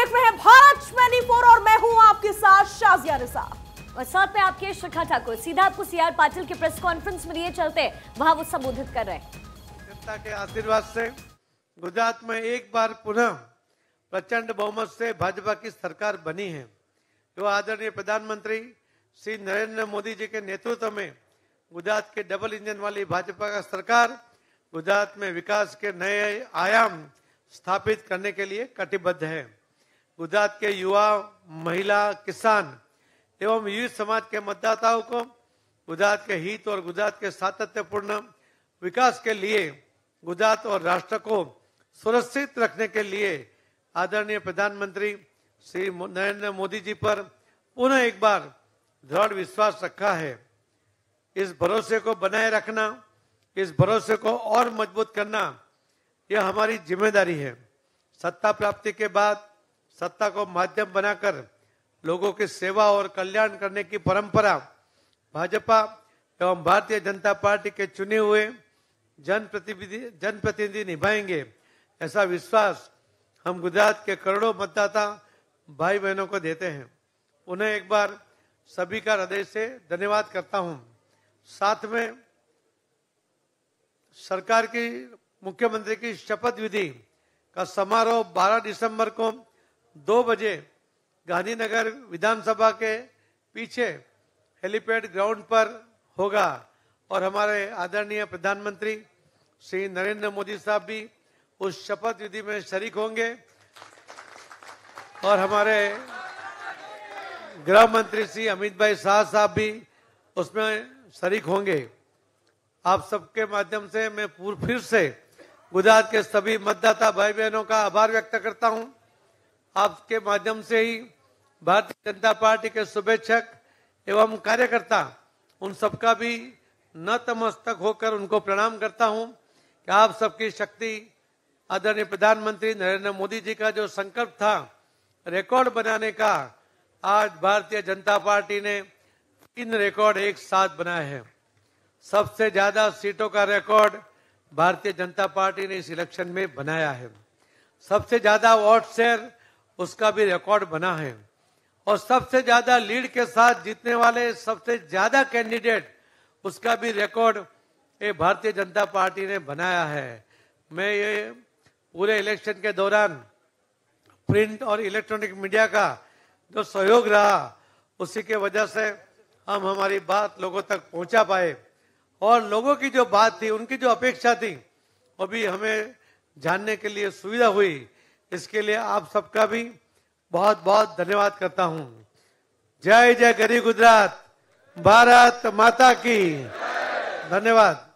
देख रहे हैं भारत 24 और मैं हूं आपके साथ शाजिया रिसा और साथ में आपके शिखा ठाकुर सीधा आपको सी आर पाटिल के प्रेस कॉन्फ्रेंस में लिए चलते वहां वो संबोधित कर रहे हैं जनता के आशीर्वाद से गुजरात में एक बार पुनः प्रचंड बहुमत से भाजपा की सरकार बनी है जो आदरणीय प्रधानमंत्री श्री नरेंद्र मोदी जी के नेतृत्व में गुजरात के डबल इंजन वाली भाजपा का सरकार गुजरात में विकास के नए आयाम स्थापित करने के लिए कटिबद्ध है गुजरात के युवा महिला किसान एवं युवा समाज के मतदाताओं को गुजरात के हित और गुजरात के सातत्यपूर्ण विकास के लिए गुजरात और राष्ट्र को सुरक्षित रखने के लिए आदरणीय प्रधानमंत्री श्री नरेंद्र मोदी जी पर पुनः एक बार दृढ़ विश्वास रखा है इस भरोसे को बनाए रखना इस भरोसे को और मजबूत करना यह हमारी जिम्मेदारी है सत्ता प्राप्ति के बाद सत्ता को माध्यम बनाकर लोगों की सेवा और कल्याण करने की परंपरा भाजपा एवं भारतीय जनता पार्टी के चुने हुए जनप्रतिनिधि जनप्रतिनिधि निभाएंगे ऐसा विश्वास हम गुजरात के करोड़ों मतदाता भाई बहनों को देते हैं उन्हें एक बार सभी का हृदय से धन्यवाद करता हूं साथ में सरकार की मुख्यमंत्री की शपथ विधि का समारोह 12 दिसंबर को दो बजे गांधीनगर विधानसभा के पीछे हेलीपैड ग्राउंड पर होगा और हमारे आदरणीय प्रधानमंत्री श्री नरेंद्र मोदी साहब भी उस शपथ विधि में शरीक होंगे और हमारे गृह मंत्री श्री अमित भाई शाह साहब भी उसमें शरीक होंगे आप सबके माध्यम से मैं पूर्व फिर से गुजरात के सभी मतदाता भाई बहनों का आभार व्यक्त करता हूं आपके माध्यम से ही भारतीय जनता पार्टी के शुभेच्छक एवं कार्यकर्ता उन सबका भी नतमस्तक होकर उनको प्रणाम करता हूं कि आप सबकी शक्ति आदरणीय प्रधानमंत्री नरेंद्र मोदी जी का जो संकल्प था रिकॉर्ड बनाने का आज भारतीय जनता पार्टी ने तीन रिकॉर्ड एक साथ बनाए हैं सबसे ज्यादा सीटों का रिकॉर्ड भारतीय जनता पार्टी ने इस इलेक्शन में बनाया है सबसे ज्यादा वोट शेयर उसका भी रिकॉर्ड बना है और सबसे ज्यादा लीड के साथ जीतने वाले सबसे ज्यादा कैंडिडेट उसका भी रिकॉर्ड ये भारतीय जनता पार्टी ने बनाया है मैं ये पूरे इलेक्शन के दौरान प्रिंट और इलेक्ट्रॉनिक मीडिया का जो सहयोग रहा उसी के वजह से हम हमारी बात लोगों तक पहुंचा पाए और लोगों की जो बात थी उनकी जो अपेक्षा थी वो भी हमें जानने के लिए सुविधा हुई इसके लिए आप सबका भी बहुत बहुत धन्यवाद करता हूँ जय जय गरीब गुजरात भारत माता की धन्यवाद